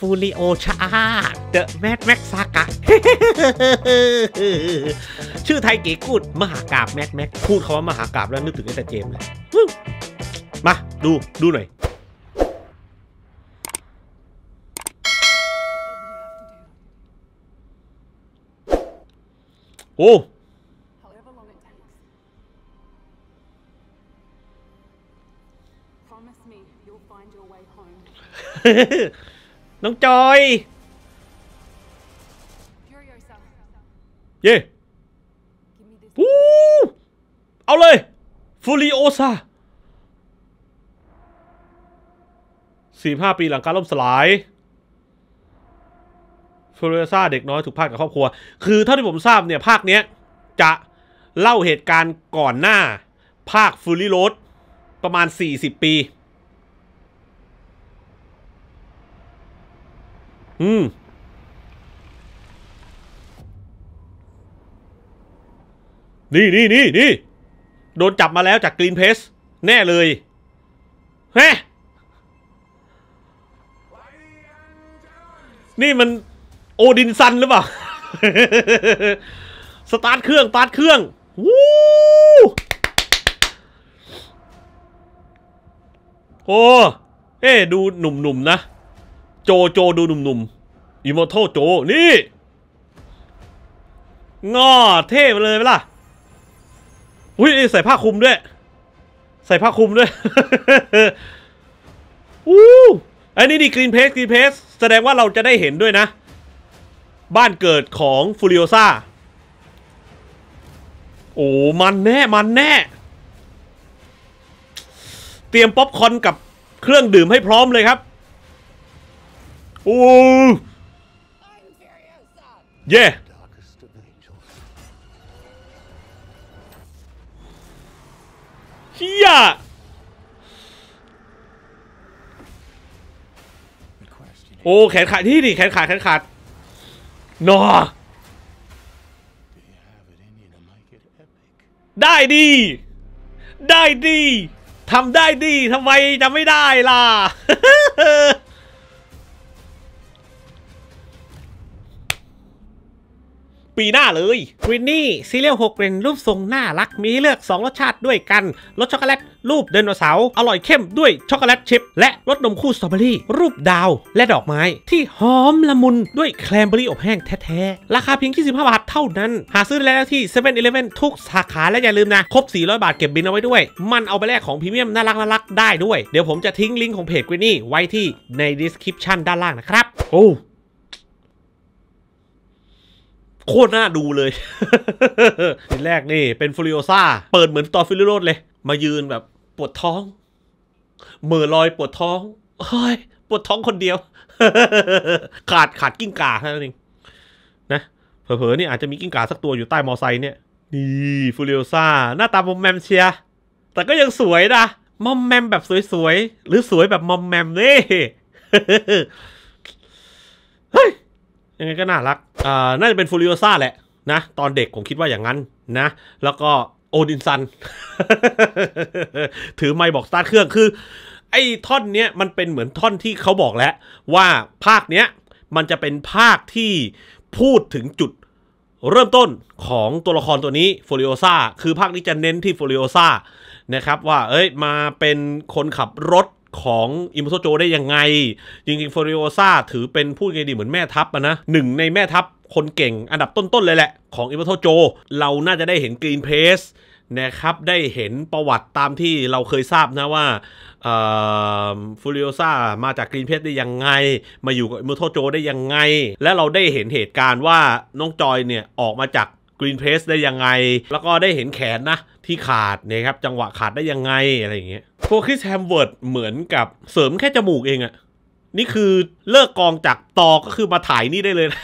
ฟูริโอชาเดอะแมดแม็กซากะชื่อไทยเก๋กูดมหากราบแมดแม็กพูดคำว่ามหากราบแล้วนึกถึงไอ้แต่เจมเลยมา ดู ดูหน่อย โอ้เน้องจอย เย่ปูเอาเลย ฟูริโอซาสี่ห้าปีหลังการล่มสลาย ฟูริโอซาเด็กน้อยถูกพาดกับครอบครัว คือเท่าที่ผมทราบเนี่ยภาคเนี้ย จะเล่าเหตุการณ์ก่อนหน้า ภาคฟูริโรสประมาณ 40 ปีอืม นี่นี่นี่นี่โดนจับมาแล้วจากกรีนเพสแน่เลยฮะนี่มันโอดินซันหรือเปล่า สตาร์ทเครื่องสตาร์ทเครื่องวู้โอ้ เอ๊ดูหนุ่มๆนนะโจโจดูหนุ่มๆอิมมอร์ทัลโจ นี่งอเท่ไปเลยไหมล่ะอุ้ยใส่ผ้าคลุมด้วย ใส่ผ้าคลุมด้วยอู้อันนี้นี่กรีนเพสกรีนเพสแสดงว่าเราจะได้เห็นด้วยนะ บ้านเกิดของฟูริโอซ่าโอ้มันแน่ มันแน่ เตรียมป๊อปคอนกับเครื่องดื่มให้พร้อมเลยครับ o อ h Yeah! Yeah! r โอ้แขนขาดที่ดิแขนขาดแขนขาดนอได้ดี ได้ดีทำได้ดีทำไมจะไม่ได้ล่ะปีหน้าเลยวินนี่ ซีเรียลหกเป็นรูปทรงน่ารัก มีให้เลือก 2 รสชาติด้วยกัน รสช็อกโกแลตรูปเดนโนเสาร์อร่อยเข้มด้วยช็อกโกแลตชิพและ รสนมคู่สตรอเบอรี่ รูปดาวและดอกไม้ ที่หอมละมุนด้วย แคลมเบอรี่ อบแห้ง แท้ ๆ ราคาเพียงสิบาบาท เท่านั้น หาซื้อได้แล้วที่7 e เ e ่ e อทุกสาขาและอย่าลืมนะครบ400 บาทเก็บบินเอาไว้ด้วยมันเอาไปแลกของพรีเมียมน่ารักน่ารักได้ด้วยเดี๋ยวผมจะทิ้งลิงก์ของเพจกวินนี่ไว้ที่ในดีสคริปชันด้านล่างนะครับโอ้โคตรน่าดูเลยทีแรกนี่ เป็นฟูริโอซ่า เปิดเหมือนตอนฟิลิโรดเลย มายืนแบบปวดท้อง เมื่อลอยปวดท้องเฮ้ยปวดท้องคนเดียวขาดขาดกิ้งก่าแค่นั้นเองนะ เผลอๆ นี่อาจจะมีกิ้งก่าสักตัวอยู่ใต้มอไซค์เนี่ยนี่ฟูริโอซ่าหน้าตามอมแมมเชีย แต่ก็ยังสวยนะมอมแมมแบบสวยๆหรือสวยแบบมอมแมมนี่เฮ้ยยังไงก็น่ารักน่าจะเป็นฟูริโอซ่าแหละนะตอนเด็กผมคิดว่าอย่างนั้นนะ แล้วก็โอดินซัน ถือไม้บอกสตาร์ทเครื่องคือ ไอ้ท่อนเนี้ยมันเป็นเหมือนท่อนที่เขาบอกแล้วว่าภาคเนี้ยมันจะเป็นภาคที่พูดถึงจุด เริ่มต้นของตัวละครตัวนี้ฟฟลิโอซาคือภาคนี้จะเน้นที่ฟฟลิโอซานะครับว่าเอ้ยมาเป็นคนขับรถของอิมโซโจได้ยังไงจริงๆฟอริโอซาถือเป็นพูดไงดีเหมือนแม่ทัพนะหนึ่งในแม่ทัพคนเก่ง อันดับต้นๆเลยแหละของอิมโซโจเราน่าจะได้เห็นกรีนเพสนะครับได้เห็นประวัติตามที่เราเคยทราบนะว่าฟูริโอซามาจากกรีนเพชได้ยังไง มาอยู่กับมูโทโจได้ยังไง และเราได้เห็นเหตุการณ์ว่าน้องจอยเนี่ยออกมาจากกรีนเพชได้ยังไง แล้วก็ได้เห็นแขนนะที่ขาดเนี่ยครับจังหวะขาดได้ยังไงอะไรอย่างเงี้ยคริสแฮมเวิร์ดเหมือนกับเสริมแค่จมูกเองอะนี่คือเลิกกองจากตอก็คือมาถ่ายนี่ได้เลยนะ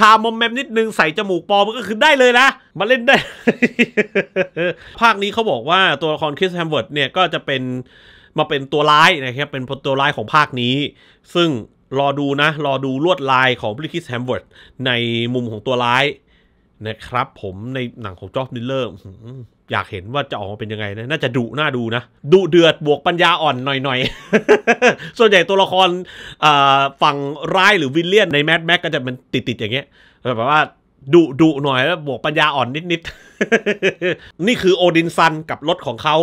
ทามอมแมมนิดนึงใส่จมูกปลอมก็คือได้เลยนะ มาเล่นได้ ภาคนี้เขาบอกว่าตัวละครคริสแฮมเวิร์ดเนี่ยก็จะเป็นมาเป็นตัวร้ายนะครับเป็นตัวร้ายของภาคนี้ ซึ่งรอดูนะ รอดูลวดลายของพริคิสแฮมเวิร์ดในมุมของตัวร้ายนะครับ ผมในหนังของจอร์จมิลเลอร์อยากเห็นว่าจะออกมาเป็นยังไงนะ น่าจะดุน่าดูนะดุเดือดบวกปัญญาอ่อนหน่อยๆ ส่วนใหญ่ตัวละครฝั่งร้ายหรือวิลเลียนในแมดแม็กก็จะเป็นติดๆอย่างเงี้ยแบบว่าดุดุหน่อยแล้ว บวกปัญญาอ่อนนิดๆ นี่คือโอดินซันกับรถของเขา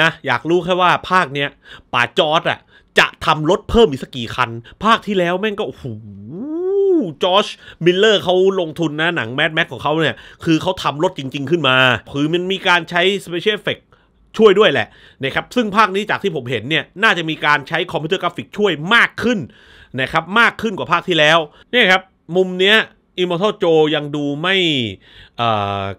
นะ อยากรู้แค่ว่าภาคเนี้ยป่าจอร์ดอะจะทำรถเพิ่มอีกสักกี่คันภาคที่แล้วแม่งก็หูจอชมิลเลอร์เขาลงทุนนะ หนังแมดแม็กของเขาเนี่ย คือเขาทำรถจริง ๆ ขึ้นมา คือมันมีการใช้สเปเชียลเอฟเฟกช่วยด้วยแหละ นะครับ ซึ่งภาคนี้จากที่ผมเห็นเนี่ย น่าจะมีการใช้คอมพิวเตอร์กราฟิกช่วยมากขึ้น นะครับ มากขึ้นกว่าภาคที่แล้ว เนี่ยครับ มุมเนี้ยอิมมอร์ทัลโจยังดูไม่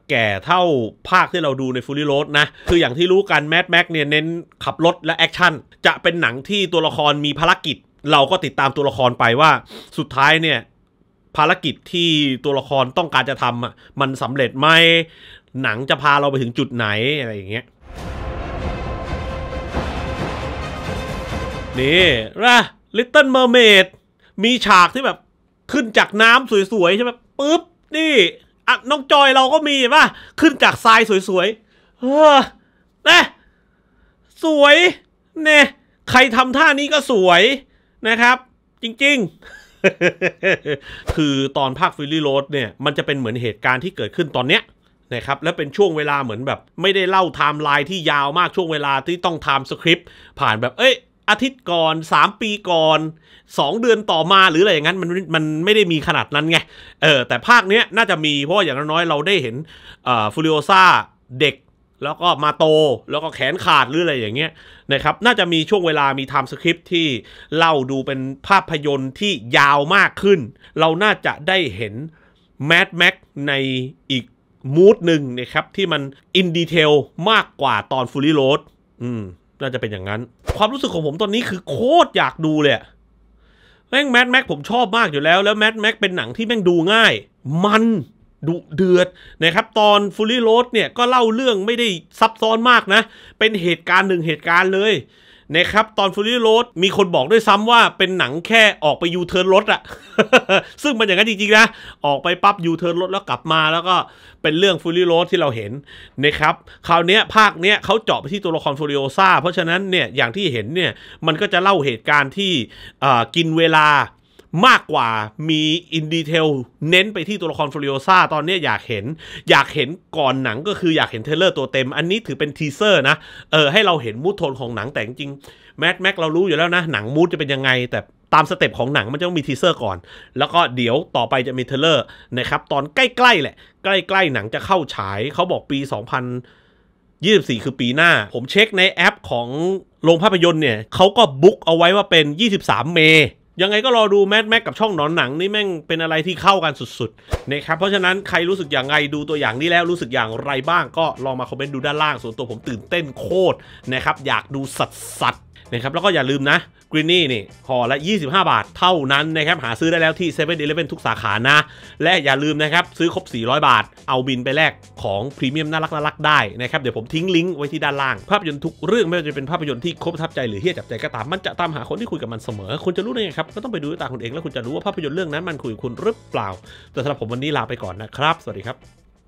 แก่เท่าภาคที่เราดูในฟูลีโรดนะ คืออย่างที่รู้กันแมดแม็กเนี่ยเน้นขับรถและแอคชั่น จะเป็นหนังที่ตัวละครมีภารกิจ เราก็ติดตามตัวละครไปว่า สุดท้ายเนี่ยภารกิจที่ตัวละครต้องการจะทำอ่ะมันสำเร็จไหมหนังจะพาเราไปถึงจุดไหนอะไรอย่างเงี้ย นี่นะลิตเติ้ลเมอร์เมดมีฉากที่แบบขึ้นจากน้ำสวย ๆ ใช่ไหมปุ๊บนี่อ่ะน้องจอยเราก็มีป่ะขึ้นจากทรายสวยๆเออนะสวยเนี่ยใครทำท่านี้ก็สวยนะครับ จริง ๆคือตอนภาคฟิลลี่โรดเนี่ยมันจะเป็นเหมือนเหตุการณ์ที่เกิดขึ้นตอนเนี้ยนะครับและเป็นช่วงเวลาเหมือนแบบไม่ได้เล่าไทม์ไลน์ที่ยาวมากช่วงเวลาที่ต้องไทม์สคริปต์ผ่านแบบเอ้ยอาทิตย์ก่อน 3 ปีก่อน 2 เดือนต่อมาหรืออะไรอย่างนั้น มันมันไม่ได้มีขนาดนั้นไงเออแต่ภาคเนี้ยน่าจะมี เพราะอย่างน้อยเราได้เห็นฟูริโอซาเด็กแล้วก็มาโต แล้วก็แขนขาดหรืออะไรอย่างเงี้ยนะครับน่าจะมีช่วงเวลามีไทม์สคริปที่เล่าดูเป็นภาพยนตร์ที่ยาวมากขึ้น เราน่าจะได้เห็นแมดแม็กในอีกมูดหนึ่งนะครับที่มันอินดีเทลมากกว่าตอนฟูลี่โรดอืมน่าจะเป็นอย่างนั้น ความรู้สึกของผมตอนนี้คือโคตรอยากดูเลยแม่งแมดแม็กผมชอบมากอยู่แล้ว แล้วแมดแม็กเป็นหนังที่แม่งดูง่าย มันดุเดือดนะครับตอนฟูลี่โรสเนี่ยก็เล่าเรื่องไม่ได้ซับซ้อนมากนะ เป็นเหตุการณ์หนึ่งเหตุการณ์เลยนะครับตอนฟูลี่โรดมีคนบอกด้วยซ้ำว่าเป็นหนังแค่ออกไปยูเทิร์นรถอะซึ่งมันอย่างนั้นจริงๆนะออกไปปั๊บยูเทิร์นรถแล้วกลับมา แล้วก็เป็นเรื่องฟูลี่โรดที่เราเห็นนะครับคราวนี้ภาคเนี้ยเขาเจาะไปที่ตัวละครฟูริโอซาเพราะฉะนั้นเนี่ยอย่างที่เห็นเนี่ยมันก็จะเล่าเหตุการณ์ที่กินเวลามากกว่ามีอินดีเทลเน้นไปที่ตัวละครฟลิโอซาตอนนี้อยากเห็นอยากเห็นก่อนหนังก็คืออยากเห็นเทเลอร์ตัวเต็มอันนี้ถือเป็นทีเซอร์นะเออให้เราเห็นมูทโทนของหนังแต่จริงแม็กแม็กเรารู้อยู่แล้วนะ หนังมูทจะเป็นยังไง แต่ตามสเต็ปของหนังมันจะต้องมีทีเซอร์ก่อน แล้วก็เดี๋ยวต่อไปจะมีเทเลอร์นะครับตอนใกล้ๆแหละใกล้ๆหนังจะเข้าฉายเขาบอกปี2000 24 คือปีหน้า ผมเช็คในแอปของโรงภาพยนตร์เนี่ยเขาก็บุ๊กเอาไว้ว่าเป็น 23 เมยังไงก็รอดูแมทแม็กกับช่องหนอนหนังนี่แม่งเป็นอะไรที่เข้ากันสุดๆนะครับเพราะฉะนั้นใครรู้สึกอย่างไรดูตัวอย่างนี้แล้วรู้สึกอย่างไรบ้างก็ลองมาคอมเมนต์ดูด้านล่างส่วนตัวผมตื่นเต้นโคตรนะครับอยากดูสัตว์นะครับแล้วก็อย่าลืมนะกรีนนี่นี่ห่อละ 25 บาทเท่านั้นนะครับหาซื้อได้แล้วที่7 e เ e ่ e อทุกสาขานะ และอย่าลืมนะครับ ซื้อครบ 400 บาท เอาบินไปแลกของพรีเมียมน่ารักน่ารักได้นะครับเดี๋ยวผมทิ้งลิงก์ไว้ที่ด้านล่างภาพยนตร์ทุกเรื่อง ไม่ว่าจะเป็นภาพยนตร์ที่ครบทับใจหรือเฮี้ยจับใจก็ตามมันจะตามหาคนที่คุยกับมันเสมอ คุณจะรู้ได้ไงครับก็ต้องไปดูด้วยตาคุณเองแล้วคุณจะรู้ว่าภาพยนตร์เรื่องนั้นมันคุยกับคุณหรือเปล่า แต่สำหรับผมวันนี้ลาไปก่อนนะครับ สวัสดีครับ